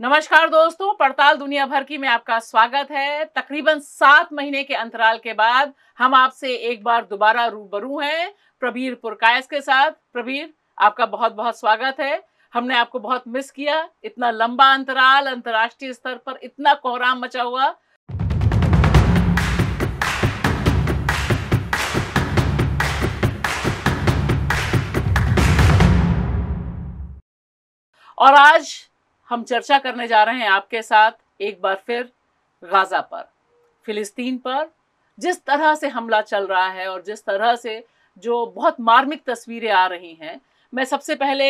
नमस्कार दोस्तों पड़ताल दुनिया भर की में आपका स्वागत है तकरीबन सात महीने के अंतराल के बाद हम आपसे एक बार दोबारा रूबरू हैं प्रबीर पुरकायस के साथ प्रबीर आपका बहुत बहुत स्वागत है हमने आपको बहुत मिस किया इतना लंबा अंतराल अंतर्राष्ट्रीय स्तर पर इतना कोहराम मचा हुआ और आज हम चर्चा करने जा रहे हैं आपके साथ एक बार फिर गाजा पर फिलिस्तीन पर जिस तरह से हमला चल रहा है और जिस तरह से जो बहुत मार्मिक तस्वीरें आ रही हैं मैं सबसे पहले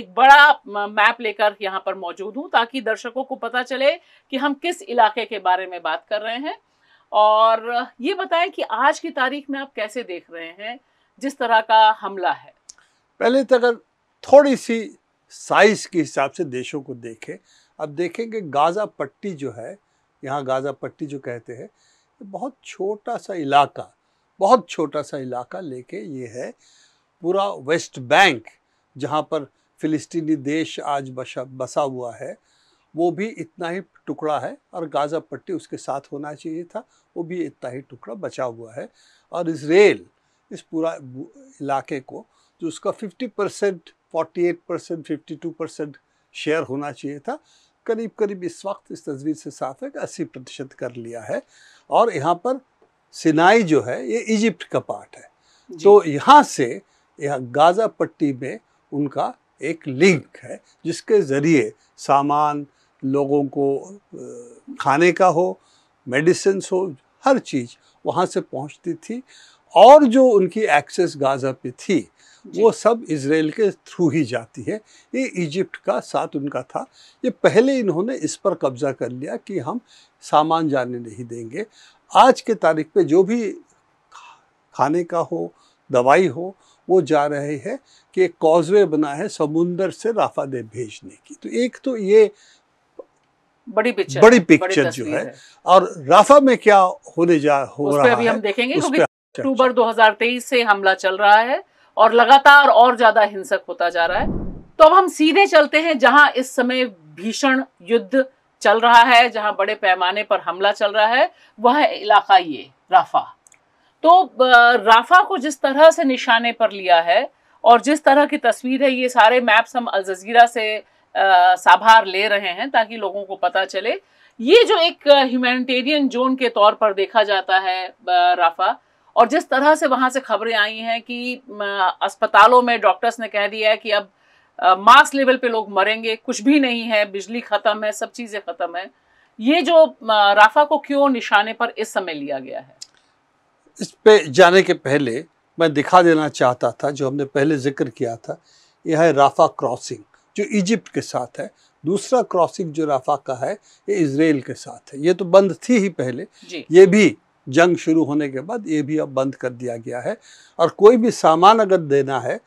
एक बड़ा मैप लेकर यहाँ पर मौजूद हूँ ताकि दर्शकों को पता चले कि हम किस इलाके के बारे में बात कर रहे हैं और ये बताएं कि आज की तारीख में आप कैसे देख रहे हैं जिस तरह का हमला है पहले तो अगर थोड़ी सी साइज के हिसाब से देशों को देखें अब देखेंगे गाज़ा पट्टी जो है यहाँ गाज़ा पट्टी जो कहते हैं बहुत छोटा सा इलाका बहुत छोटा सा इलाका लेके ये है पूरा वेस्ट बैंक जहाँ पर फ़िलिस्तीनी देश आज बसा बसा हुआ है वो भी इतना ही टुकड़ा है और गाज़ा पट्टी उसके साथ होना चाहिए था वो भी इतना ही टुकड़ा बचा हुआ है और इसराइल इस पूरा इलाके को जो उसका 50 percent 48 percent fifty percent share होना चाहिए था करीब करीब इस वक्त इस तस्वीर से साफ है कि अस्सी प्रतिशत कर लिया है और यहाँ पर सिनाई जो है ये इजिप्ट का पार्ट है तो यहाँ से यह गाज़ा पट्टी में उनका एक लिंक है जिसके ज़रिए सामान लोगों को खाने का हो मेडिसिन हो हर चीज़ वहाँ से पहुँचती थी और जो उनकी एक्सेस गाज़ा पे थी वो सब इसराइल के थ्रू ही जाती है ये इजिप्ट का साथ उनका था ये पहले इन्होंने इस पर कब्जा कर लिया कि हम सामान जाने नहीं देंगे आज के तारीख पे जो भी खाने का हो दवाई हो वो जा रहे हैं कि एक कॉजवे बना है समुंदर से राफा दे भेजने की तो एक तो ये बड़ी पिक्चर बड़ी पिक्चर बड़ी जो है।, है और राफा में क्या होने जा हो रहा है अभी हम देखेंगे अक्टूबर से हमला चल रहा है और लगातार और ज्यादा हिंसक होता जा रहा है तो अब हम सीधे चलते हैं जहां इस समय भीषण युद्ध चल रहा है जहां बड़े पैमाने पर हमला चल रहा है वह है इलाका ये राफा तो राफा को जिस तरह से निशाने पर लिया है और जिस तरह की तस्वीर है ये सारे मैप्स हम अल जजीरा से साभार ले रहे हैं ताकि लोगों को पता चले ये जो एक ह्यूमैनिटेरियन जोन के तौर पर देखा जाता है राफा और जिस तरह से वहाँ से खबरें आई हैं कि अस्पतालों में डॉक्टर्स ने कह दिया है कि अब मास लेवल पे लोग मरेंगे कुछ भी नहीं है बिजली ख़त्म है सब चीज़ें ख़त्म है ये जो राफा को क्यों निशाने पर इस समय लिया गया है इस पे जाने के पहले मैं दिखा देना चाहता था जो हमने पहले जिक्र किया था यह है राफा क्रॉसिंग जो इजिप्ट के साथ है दूसरा क्रॉसिंग जो राफा का है ये इसराइल के साथ है ये तो बंद थी ही पहले ये भी जंग शुरू होने के बाद ये भी अब बंद कर दिया गया है और कोई भी सामान अगर देना है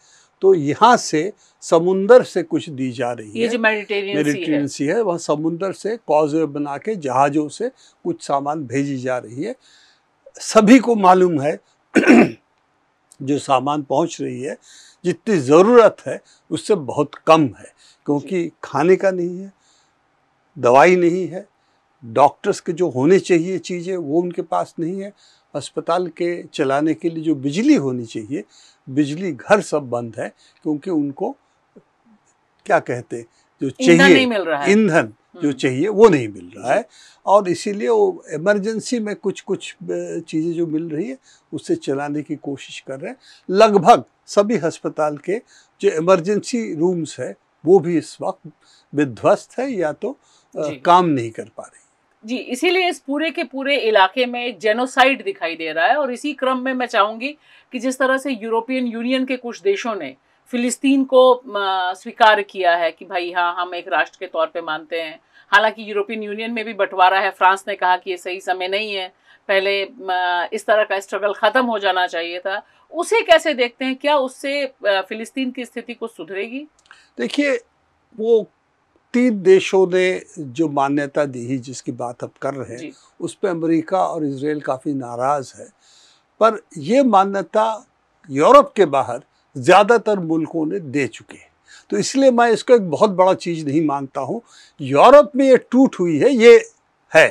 तो यहाँ से समुंदर से कुछ दी जा रही ये है मेडिटेरियन सी है, है वह समुंदर से कॉजवे बना के जहाज़ों से कुछ सामान भेजी जा रही है सभी को मालूम है जो सामान पहुँच रही है जितनी ज़रूरत है उससे बहुत कम है क्योंकि खाने का नहीं है दवाई नहीं है डॉक्टर्स के जो होने चाहिए चीज़ें वो उनके पास नहीं है अस्पताल के चलाने के लिए जो बिजली होनी चाहिए बिजली घर सब बंद है क्योंकि उनको क्या कहते जो चाहिए ईंधन जो हम्म। चाहिए वो नहीं मिल रहा है और इसीलिए वो इमरजेंसी में कुछ कुछ चीज़ें जो मिल रही है उससे चलाने की कोशिश कर रहे हैं लगभग सभी अस्पताल के जो इमरजेंसी रूम्स है वो भी इस वक्त विध्वस्त है या तो आ, काम नहीं कर पा रही जी इसीलिए इस पूरे के पूरे इलाके में जेनोसाइड दिखाई दे रहा है और इसी क्रम में मैं चाहूँगी कि जिस तरह से यूरोपियन यूनियन के कुछ देशों ने फिलिस्तीन को स्वीकार किया है कि भाई हाँ हम एक राष्ट्र के तौर पे मानते हैं हालांकि यूरोपियन यूनियन में भी बंटवारा है फ्रांस ने कहा कि ये सही समय नहीं है पहले इस तरह का स्ट्रगल ख़त्म हो जाना चाहिए था उसे कैसे देखते हैं क्या उससे फिलिस्तीन की स्थिति को सुधरेगी देखिए वो तीन देशों ने जो मान्यता दी जिसकी बात अब कर रहे हैं उस पर अमेरिका और इसराइल काफ़ी नाराज़ है पर यह मान्यता यूरोप के बाहर ज़्यादातर मुल्कों ने दे चुके हैं तो इसलिए मैं इसको एक बहुत बड़ा चीज़ नहीं मानता हूँ यूरोप में ये टूट हुई है ये है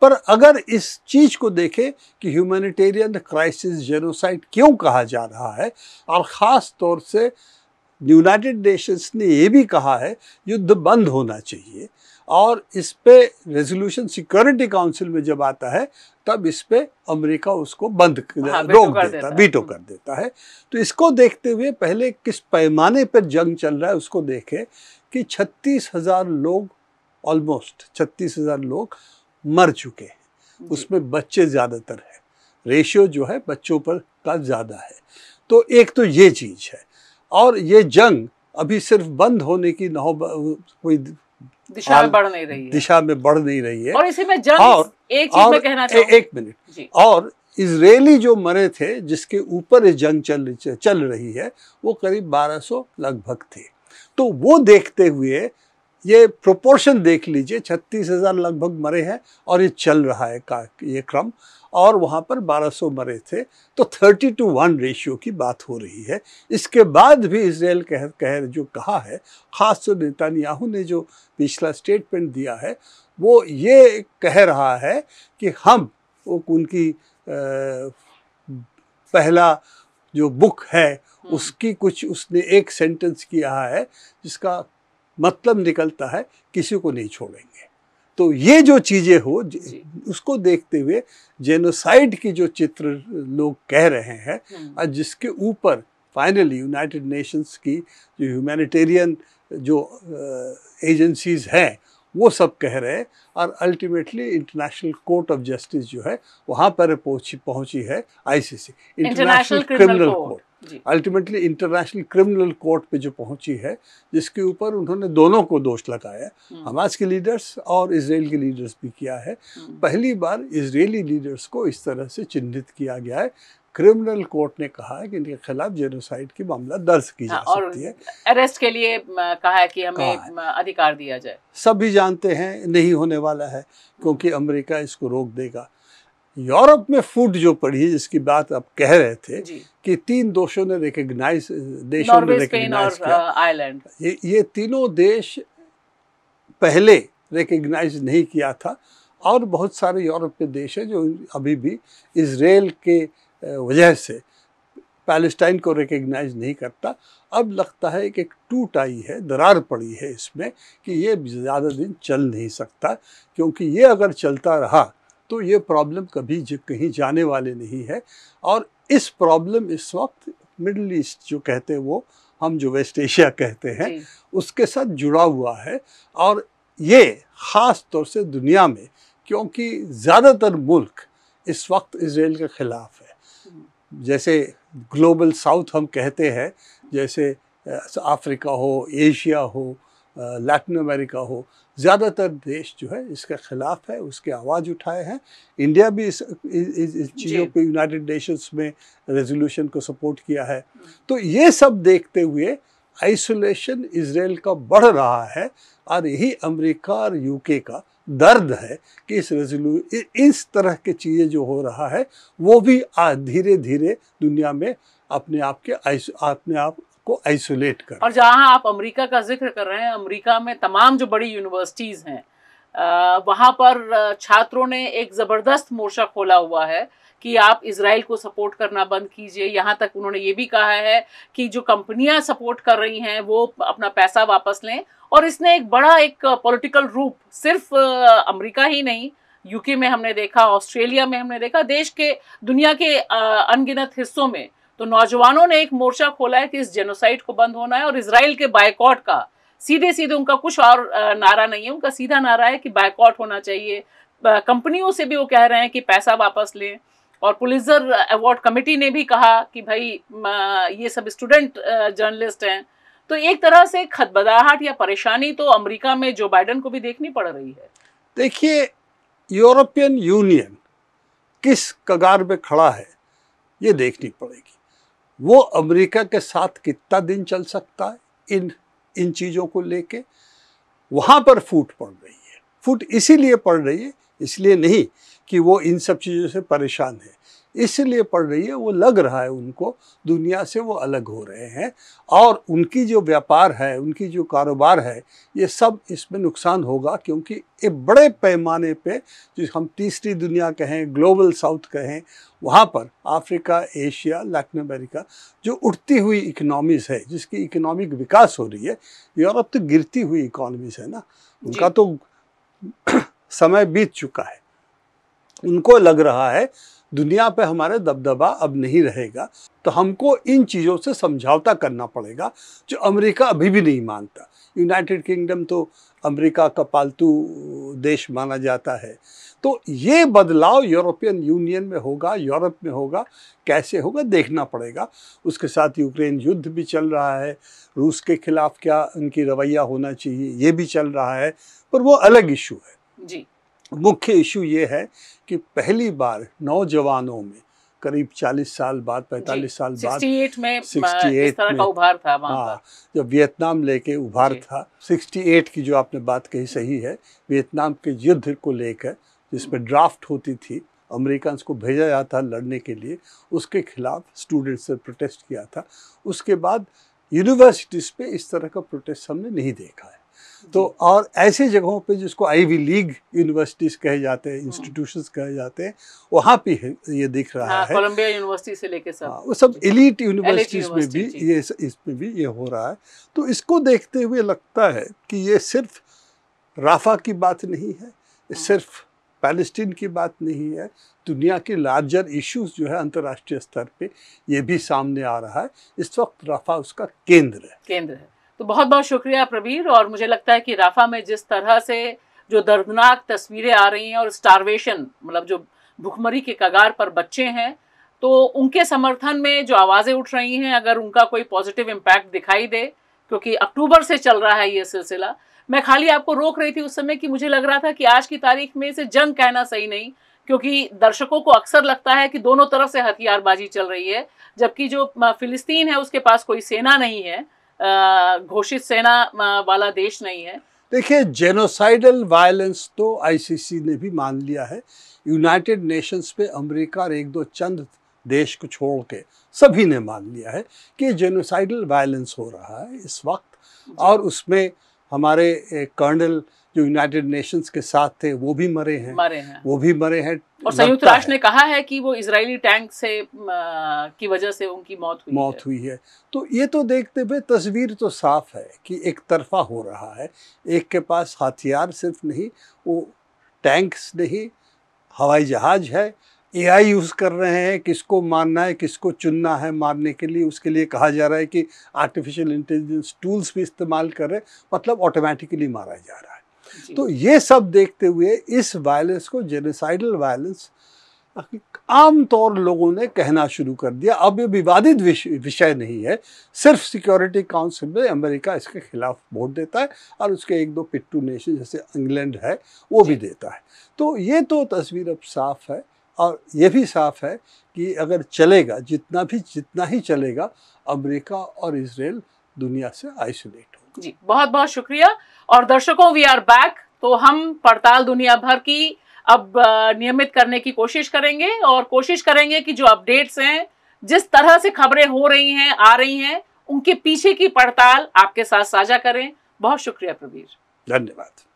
पर अगर इस चीज़ को देखें कि ह्यूमैनिटेरियन क्राइसिस जेनोसाइड क्यों कहा जा रहा है और ख़ास तौर से यूनाइटेड नेशंस ने ये भी कहा है युद्ध बंद होना चाहिए और इस पे रेजोल्यूशन सिक्योरिटी काउंसिल में जब आता है तब इस पे अमेरिका उसको बंद हाँ, रोक देता, देता बीटो हम्म। कर देता है तो इसको देखते हुए पहले किस पैमाने पर जंग चल रहा है उसको देखें कि छत्तीस हज़ार लोग ऑलमोस्ट छत्तीस हज़ार लोग मर चुके हैं उसमें बच्चे ज़्यादातर हैं रेशियो जो है बच्चों पर का ज़्यादा है तो एक तो ये चीज़ है और ये जंग अभी सिर्फ बंद होने की नौ कोई दिशा में बढ़ नहीं रही है दिशा में बढ़ नहीं रही है और इसी में जंग और एक चीज में कहना चाहूँ एक मिनट और इसराइली जो मरे थे जिसके ऊपर ये जंग चल चल रही है वो करीब 1200 लगभग थे तो वो देखते हुए ये प्रोपोर्शन देख लीजिए छत्तीस हज़ार लगभग मरे हैं और ये चल रहा है का ये क्रम और वहाँ पर 1200 मरे थे तो 30 टू वन रेशियो की बात हो रही है इसके बाद भी इसराइल कह कह जो कहा है ख़ासतौर नेतान्याहू ने जो पिछला स्टेटमेंट दिया है वो ये कह रहा है कि हम वो उनकी पहला जो बुक है हम्म। उसकी कुछ उसने एक सेंटेंस किया है जिसका मतलब निकलता है किसी को नहीं छोड़ेंगे तो ये जो चीज़ें हो उसको देखते हुए जेनोसाइड की जो चित्र लोग कह रहे हैं हम्म। और जिसके ऊपर फाइनली यूनाइटेड नेशंस की जो ह्यूमैनिटेरियन जो एजेंसीज हैं वो सब कह रहे हैं और ultimately International Court of Justice जो है वहाँ पर पहुंची पहुंची है ICC International Criminal Court ultimately International Criminal Court पे जो पहुंची है जिसके ऊपर उन्होंने दोनों को दोष लगाया हम्म। हमास के लीडर्स और इसराइल के लीडर्स भी किया है हम्म। पहली बार इसराइली लीडर्स को इस तरह से चिन्हित किया गया है क्रिमिनल कोर्ट ने कहा है कि इनके खिलाफ जेनोसाइड की मामला दर्ज की जा हाँ, सकती है अरेस्ट के लिए कहा है कि हमें अधिकार दिया जाए सब भी जानते हैं नहीं होने वाला है क्योंकि अमेरिका इसको रोक देगा यूरोप में फूट जो पड़ी है जिसकी बात आप कह रहे थे कि तीन दोषों ने रिकग्नाइज देशों ने रिकग्नाइज किया आयरलैंड ये ये तीनों देश पहले रिकग्नाइज नहीं किया था और बहुत सारे यूरोप के देश हैं जो अभी भी इसराइल के वजह से पैलेस्टाइन को रिकग्नाइज नहीं करता अब लगता है कि एक टूट आई है दरार पड़ी है इसमें कि ये ज़्यादा दिन चल नहीं सकता क्योंकि ये अगर चलता रहा तो ये प्रॉब्लम कभी कहीं जाने वाले नहीं है और इस प्रॉब्लम इस वक्त मिडल ईस्ट जो कहते हैं वो हम जो वेस्ट एशिया कहते हैं उसके साथ जुड़ा हुआ है और ये ख़ास तौर से दुनिया में क्योंकि ज़्यादातर मुल्क इस वक्त इसराइल के ख़िलाफ़ है जैसे ग्लोबल साउथ हम कहते हैं जैसे अफ्रीका हो एशिया हो लैटिन अमेरिका हो ज़्यादातर देश जो है इसके खिलाफ है उसके आवाज़ उठाए हैं इंडिया भी इस इस चीज़ों पे यूनाइटेड नेशंस में रेजोल्यूशन को सपोर्ट किया है हम्म। तो ये सब देखते हुए आइसोलेशन इसराइल का बढ़ रहा है और यही अमेरिका और यूके का दर्द है कि इस रेजोल्यू इस तरह के चीज़ें जो हो रहा है वो भी धीरे धीरे दुनिया में अपने आप के अपने आप को आइसोलेट कर और जहाँ आप अमेरिका का जिक्र कर रहे हैं अमेरिका में तमाम जो बड़ी यूनिवर्सिटीज़ हैं वहाँ पर छात्रों ने एक ज़बरदस्त मोर्चा खोला हुआ है कि आप इसराइल को सपोर्ट करना बंद कीजिए यहाँ तक उन्होंने ये भी कहा है कि जो कंपनियाँ सपोर्ट कर रही हैं वो अपना पैसा वापस लें और इसने एक बड़ा एक पॉलिटिकल रूप सिर्फ अमेरिका ही नहीं यूके में हमने देखा ऑस्ट्रेलिया में हमने देखा देश के दुनिया के अनगिनत हिस्सों में तो नौजवानों ने एक मोर्चा खोला है कि इस जेनोसाइड को बंद होना है और इसराइल के बायकॉट का सीधे सीधे उनका कुछ और नारा नहीं है उनका सीधा नारा है कि बायकॉट होना चाहिए कंपनियों से भी वो कह रहे हैं कि पैसा वापस लें और पुलिसर अवार्ड कमेटी ने भी कहा कि भाई ये सब स्टूडेंट जर्नलिस्ट हैं तो एक तरह से खतबदाहट या परेशानी तो अमेरिका में जो बाइडन को भी देखनी पड़ रही है देखिए यूरोपियन यूनियन किस कगार में खड़ा है ये देखनी पड़ेगी वो अमेरिका के साथ कितना दिन चल सकता है इन इन चीज़ों को लेके वहाँ पर फूट पड़ रही है फूट इसीलिए पड़ रही है इसलिए नहीं कि वो इन सब चीज़ों से परेशान है इसलिए पढ़ रही है वो लग रहा है उनको दुनिया से वो अलग हो रहे हैं और उनकी जो व्यापार है उनकी जो कारोबार है ये सब इसमें नुकसान होगा क्योंकि ये बड़े पैमाने पे जो हम तीसरी दुनिया कहें ग्लोबल साउथ कहें वहाँ पर अफ्रीका एशिया लैटिन अमेरिका जो उठती हुई इकनॉमीज़ है जिसकी इकनॉमिक विकास हो रही है यूरोप तो गिरती हुई इकॉनमीज़ है ना उनका तो समय बीत चुका है उनको लग रहा है दुनिया पे हमारे दबदबा अब नहीं रहेगा तो हमको इन चीज़ों से समझौता करना पड़ेगा जो अमेरिका अभी भी नहीं मानता यूनाइटेड किंगडम तो अमेरिका का पालतू देश माना जाता है तो ये बदलाव यूरोपियन यूनियन में होगा यूरोप में होगा कैसे होगा देखना पड़ेगा उसके साथ यूक्रेन युद्ध भी चल रहा है रूस के खिलाफ क्या उनकी रवैया होना चाहिए ये भी चल रहा है पर वो अलग इशू है जी मुख्य इशू ये है कि पहली बार नौजवानों में करीब 40 साल बाद 45 साल बाद 68 में 68 इस तरह का उभार था हाँ जब वियतनाम लेके उभार था 68 की जो आपने बात कही सही है वियतनाम के युद्ध को लेकर जिसमें ड्राफ्ट होती थी अमेरिकन को भेजा जाता लड़ने के लिए उसके खिलाफ स्टूडेंट्स ने प्रोटेस्ट किया था उसके बाद यूनिवर्सिटीज़ पे इस तरह का प्रोटेस्ट हमने नहीं देखा है तो और ऐसे जगहों पे जिसको आईवी लीग यूनिवर्सिटीज़ कहे जाते हैं इंस्टीट्यूशंस हम्म। कहे जाते हैं वहाँ पे ये दिख रहा हाँ, है कोलंबिया यूनिवर्सिटी से लेके सब हाँ, वो सब एलिट यूनिवर्सिटीज़ में भी ये इसमें भी ये हो रहा है तो इसको देखते हुए लगता है कि ये सिर्फ राफा की बात नहीं है हम्म। सिर्फ पैलेस्टीन की बात नहीं है दुनिया के लार्जर इश्यूज जो है अंतर्राष्ट्रीय स्तर पे ये भी सामने आ रहा है इस वक्त राफा उसका केंद्र है केंद्र है तो बहुत बहुत शुक्रिया प्रवीर और मुझे लगता है कि राफा में जिस तरह से जो दर्दनाक तस्वीरें आ रही हैं और स्टारवेशन मतलब जो भुखमरी के कगार पर बच्चे हैं तो उनके समर्थन में जो आवाज़ें उठ रही हैं अगर उनका कोई पॉजिटिव इम्पैक्ट दिखाई दे क्योंकि अक्टूबर से चल रहा है ये सिलसिला मैं खाली आपको रोक रही थी उस समय कि मुझे लग रहा था कि आज की तारीख में इसे जंग कहना सही नहीं क्योंकि दर्शकों को अक्सर लगता है कि दोनों तरफ से हथियारबाजी चल रही है जबकि जो फिलिस्तीन है उसके पास कोई सेना नहीं है घोषित सेना वाला देश नहीं है देखिए जेनोसाइडल वायलेंस तो आईसीसी ने भी मान लिया है यूनाइटेड नेशंस पे अमेरिका और एक दो चंद देश को छोड़ के सभी ने मान लिया है कि जेनोसाइडल वायलेंस हो रहा है इस वक्त और उसमें हमारे कर्नल जो यूनाइटेड नेशंस के साथ थे वो भी मरे हैं मरे हैं वो भी मरे हैं और संयुक्त राष्ट्र ने कहा है कि वो इजरायली टैंक से आ, की वजह से उनकी मौत हुई मौत है। हुई है तो ये तो देखते हुए तस्वीर तो साफ है कि एक तरफा हो रहा है एक के पास हथियार सिर्फ नहीं वो टैंक्स नहीं हवाई जहाज है ए यूज़ कर रहे हैं किसको मारना है किसको चुनना है मारने के लिए उसके लिए कहा जा रहा है कि आर्टिफिशियल इंटेलिजेंस टूल्स भी इस्तेमाल करें मतलब ऑटोमेटिकली मारा जा रहा है तो ये सब देखते हुए इस वायलेंस को जेनेसाइडल वायलेंस आम तौर लोगों ने कहना शुरू कर दिया अब ये विवादित विषय नहीं है सिर्फ सिक्योरिटी काउंसिल में अमेरिका इसके खिलाफ वोट देता है और उसके एक दो पिट्टू नेशन जैसे इंग्लैंड है वो भी देता है तो ये तो तस्वीर अब साफ है और ये भी साफ है कि अगर चलेगा जितना भी जितना ही चलेगा अमेरिका और इसराइल दुनिया से आइसोलेट जी बहुत बहुत शुक्रिया और दर्शकों वी आर बैक तो हम पड़ताल दुनिया भर की अब नियमित करने की कोशिश करेंगे और कोशिश करेंगे कि जो अपडेट्स हैं जिस तरह से खबरें हो रही हैं आ रही हैं उनके पीछे की पड़ताल आपके साथ साझा करें बहुत शुक्रिया प्रवीर धन्यवाद